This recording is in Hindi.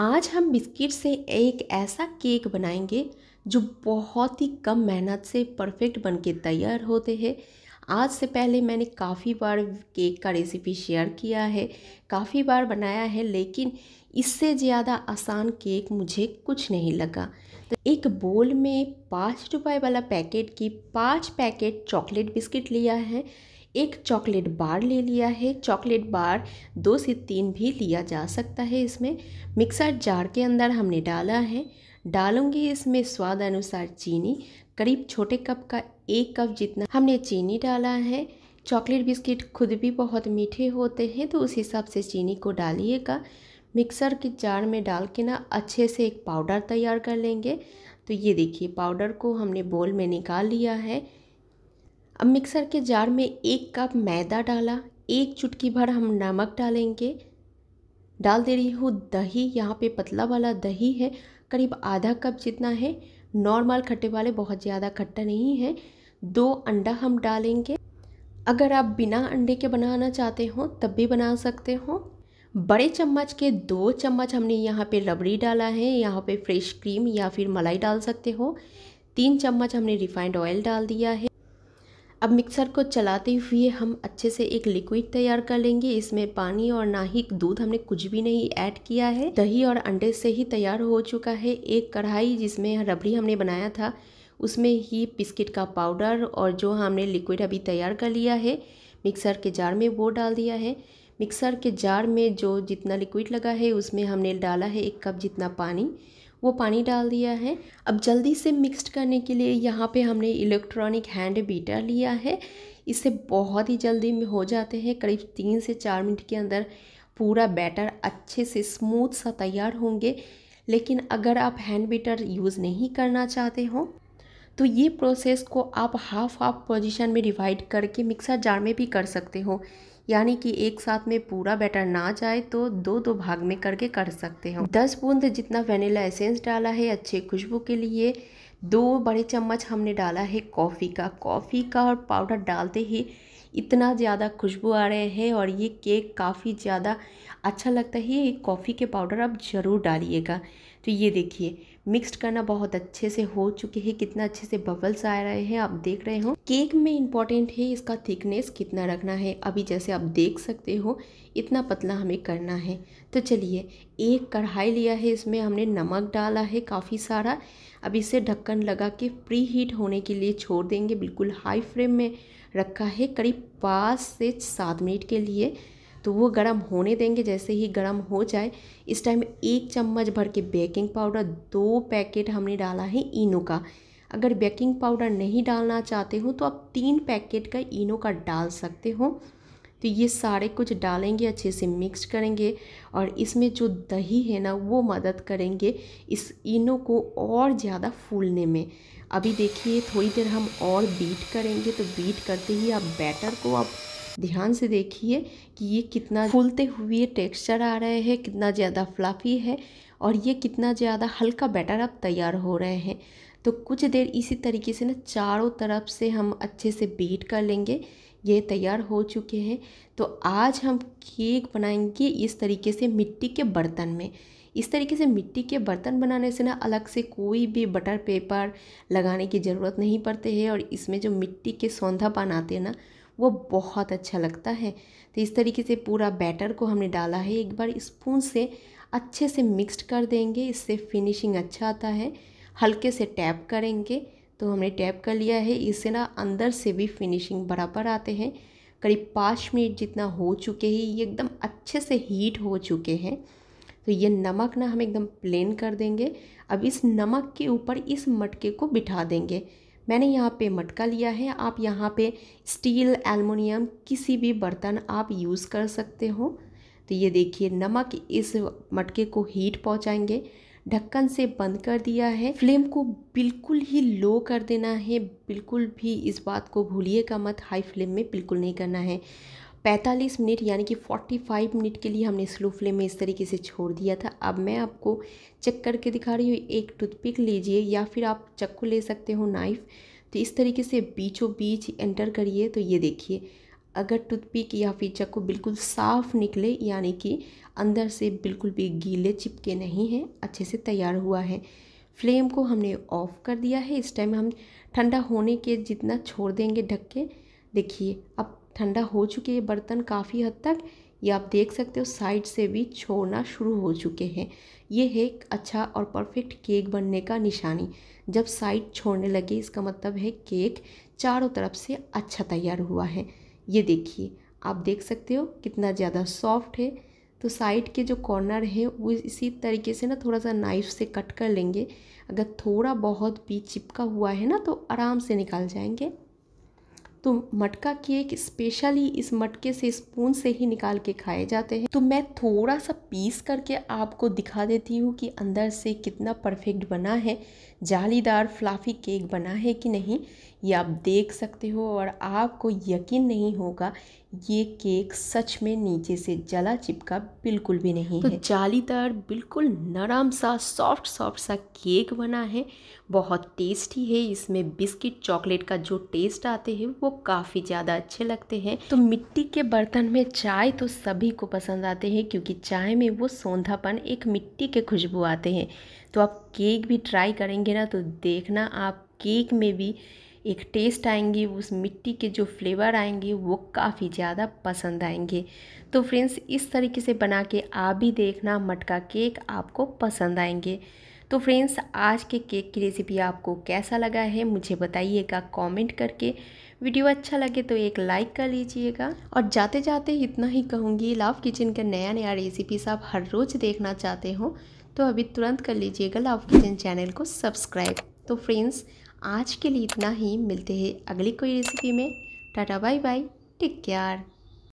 आज हम बिस्किट से एक ऐसा केक बनाएंगे जो बहुत ही कम मेहनत से परफेक्ट बन के तैयार होते हैं आज से पहले मैंने काफ़ी बार केक का रेसिपी शेयर किया है काफ़ी बार बनाया है लेकिन इससे ज़्यादा आसान केक मुझे कुछ नहीं लगा तो एक बोल में पाँच रुपए वाला पैकेट की पाँच पैकेट चॉकलेट बिस्किट लिया है एक चॉकलेट बार ले लिया है चॉकलेट बार दो से तीन भी लिया जा सकता है इसमें मिक्सर जार के अंदर हमने डाला है डालूंगी इसमें स्वाद अनुसार चीनी करीब छोटे कप का एक कप जितना हमने चीनी डाला है चॉकलेट बिस्किट खुद भी बहुत मीठे होते हैं तो उस हिसाब से चीनी को डालिएगा मिक्सर के जार में डाल के ना अच्छे से एक पाउडर तैयार कर लेंगे तो ये देखिए पाउडर को हमने बोल में निकाल लिया है अब मिक्सर के जार में एक कप मैदा डाला एक चुटकी भर हम नमक डालेंगे डाल दे रही हूँ दही यहाँ पे पतला वाला दही है करीब आधा कप जितना है नॉर्मल खट्टे वाले बहुत ज़्यादा खट्टा नहीं है दो अंडा हम डालेंगे अगर आप बिना अंडे के बनाना चाहते हो तब भी बना सकते हो बड़े चम्मच के दो चम्मच हमने यहाँ पे रबड़ी डाला है यहाँ पे फ्रेश क्रीम या फिर मलाई डाल सकते हो तीन चम्मच हमने रिफाइंड ऑयल डाल दिया है अब मिक्सर को चलाते हुए हम अच्छे से एक लिक्विड तैयार कर लेंगे इसमें पानी और ना ही दूध हमने कुछ भी नहीं ऐड किया है दही और अंडे से ही तैयार हो चुका है एक कढ़ाई जिसमें रबड़ी हमने बनाया था उसमें ही बिस्किट का पाउडर और जो हमने लिक्विड अभी तैयार कर लिया है मिक्सर के जार में वो डाल दिया है मिक्सर के जार में जो जितना लिक्विड लगा है उसमें हमने डाला है एक कप जितना पानी वो पानी डाल दिया है अब जल्दी से मिक्स्ड करने के लिए यहाँ पे हमने इलेक्ट्रॉनिक हैंड बीटर लिया है इससे बहुत ही जल्दी में हो जाते हैं करीब तीन से चार मिनट के अंदर पूरा बैटर अच्छे से स्मूथ सा तैयार होंगे लेकिन अगर आप हैंड बीटर यूज़ नहीं करना चाहते हो तो ये प्रोसेस को आप हाफ हाफ पोजीशन में डिवाइड करके मिक्सर जार में भी कर सकते हो यानी कि एक साथ में पूरा बैटर ना जाए तो दो दो भाग में करके कर सकते हो दस बूंद जितना वेनिला एसेंस डाला है अच्छे खुशबू के लिए दो बड़े चम्मच हमने डाला है कॉफ़ी का कॉफ़ी का और पाउडर डालते ही इतना ज़्यादा खुशबू आ रहे हैं और ये केक काफ़ी ज़्यादा अच्छा लगता है ये कॉफ़ी के पाउडर आप ज़रूर डालिएगा तो ये देखिए मिक्स्ड करना बहुत अच्छे से हो चुके हैं कितना अच्छे से बबल्स आ रहे हैं आप देख रहे हो केक में इम्पॉर्टेंट है इसका थिकनेस कितना रखना है अभी जैसे आप देख सकते हो इतना पतला हमें करना है तो चलिए एक कढ़ाई लिया है इसमें हमने नमक डाला है काफ़ी सारा अब इसे ढक्कन लगा के प्री हीट होने के लिए छोड़ देंगे बिल्कुल हाई फ्लेम में रखा है करीब पाँच से सात मिनट के लिए तो वो गर्म होने देंगे जैसे ही गर्म हो जाए इस टाइम एक चम्मच भर के बेकिंग पाउडर दो पैकेट हमने डाला है इनो का अगर बेकिंग पाउडर नहीं डालना चाहते हो तो आप तीन पैकेट का इनो का डाल सकते हो तो ये सारे कुछ डालेंगे अच्छे से मिक्स करेंगे और इसमें जो दही है ना वो मदद करेंगे इस इनो को और ज़्यादा फूलने में अभी देखिए थोड़ी देर हम और बीट करेंगे तो बीट करते ही आप बैटर को आप ध्यान से देखिए कि ये कितना फूलते हुए टेक्सचर आ रहे हैं कितना ज़्यादा फ्लफी है और ये कितना ज़्यादा हल्का बैटर अब तैयार हो रहे हैं तो कुछ देर इसी तरीके से ना चारों तरफ से हम अच्छे से बीट कर लेंगे ये तैयार हो चुके हैं तो आज हम केक बनाएंगे इस तरीके से मिट्टी के बर्तन में इस तरीके से मिट्टी के बर्तन बनाने से ना अलग से कोई भी बटर पेपर लगाने की ज़रूरत नहीं पड़ती है और इसमें जो मिट्टी के सौंधापन आते हैं ना वो बहुत अच्छा लगता है तो इस तरीके से पूरा बैटर को हमने डाला है एक बार स्पून से अच्छे से मिक्स कर देंगे इससे फिनिशिंग अच्छा आता है हल्के से टैप करेंगे तो हमने टैप कर लिया है इससे ना अंदर से भी फिनिशिंग बराबर आते हैं करीब पाँच मिनट जितना हो चुके हैं ये एकदम अच्छे से हीट हो चुके हैं तो ये नमक ना हम एकदम प्लेन कर देंगे अब इस नमक के ऊपर इस मटके को बिठा देंगे मैंने यहाँ पे मटका लिया है आप यहाँ पे स्टील एलमोनियम किसी भी बर्तन आप यूज़ कर सकते हो तो ये देखिए नमक इस मटके को हीट पहुँचाएंगे ढक्कन से बंद कर दिया है फ्लेम को बिल्कुल ही लो कर देना है बिल्कुल भी इस बात को भूलिएगा मत हाई फ्लेम में बिल्कुल नहीं करना है पैंतालीस मिनट यानी कि फ़ोर्टी फाइव मिनट के लिए हमने स्लो फ्लेम में इस तरीके से छोड़ दिया था अब मैं आपको चेक करके दिखा रही हूँ एक टूथपिक लीजिए या फिर आप चक्कू ले सकते हो नाइफ़ तो इस तरीके से बीचों बीच एंटर करिए तो ये देखिए अगर टूथपिक या फिर चक्कू बिल्कुल साफ़ निकले यानी कि अंदर से बिल्कुल भी गीले चिपके नहीं हैं अच्छे से तैयार हुआ है फ्लेम को हमने ऑफ़ कर दिया है इस टाइम हम ठंडा होने के जितना छोड़ देंगे ढक के देखिए अब ठंडा हो चुके हैं बर्तन काफ़ी हद तक ये आप देख सकते हो साइड से भी छोड़ना शुरू हो चुके हैं ये है एक अच्छा और परफेक्ट केक बनने का निशानी जब साइड छोड़ने लगे इसका मतलब है केक चारों तरफ से अच्छा तैयार हुआ है ये देखिए आप देख सकते हो कितना ज़्यादा सॉफ्ट है तो साइड के जो कॉर्नर है वो इसी तरीके से ना थोड़ा सा नाइफ से कट कर लेंगे अगर थोड़ा बहुत भी चिपका हुआ है ना तो आराम से निकाल जाएंगे तो मटका केक स्पेशली इस मटके से स्पून से ही निकाल के खाए जाते हैं तो मैं थोड़ा सा पीस करके आपको दिखा देती हूँ कि अंदर से कितना परफेक्ट बना है जालीदार फ्लाफी केक बना है कि नहीं ये आप देख सकते हो और आपको यकीन नहीं होगा ये केक सच में नीचे से जला चिपका बिल्कुल भी नहीं तो है जालीदार बिल्कुल नरम सा सॉफ्ट सॉफ्ट सा केक बना है बहुत टेस्टी है इसमें बिस्किट चॉकलेट का जो टेस्ट आते हैं वो काफ़ी ज़्यादा अच्छे लगते हैं तो मिट्टी के बर्तन में चाय तो सभी को पसंद आते हैं क्योंकि चाय में वो सौंधापन एक मिट्टी के खुशबू आते हैं तो आप केक भी ट्राई करेंगे ना तो देखना आप केक में भी एक टेस्ट आएंगे उस मिट्टी के जो फ्लेवर आएंगे वो काफ़ी ज़्यादा पसंद आएंगे तो फ्रेंड्स इस तरीके से बना के आप भी देखना मटका केक आपको पसंद आएंगे तो फ्रेंड्स आज के केक की रेसिपी आपको कैसा लगा है मुझे बताइएगा कमेंट करके वीडियो अच्छा लगे तो एक लाइक कर लीजिएगा और जाते जाते इतना ही कहूँगी लाव किचन का नया नया रेसिपीज आप हर रोज़ देखना चाहते हो तो अभी तुरंत कर लीजिएगा लाव किचन चैनल को सब्सक्राइब तो फ्रेंड्स आज के लिए इतना ही मिलते हैं अगली कोई रेसिपी में tata bye bye take care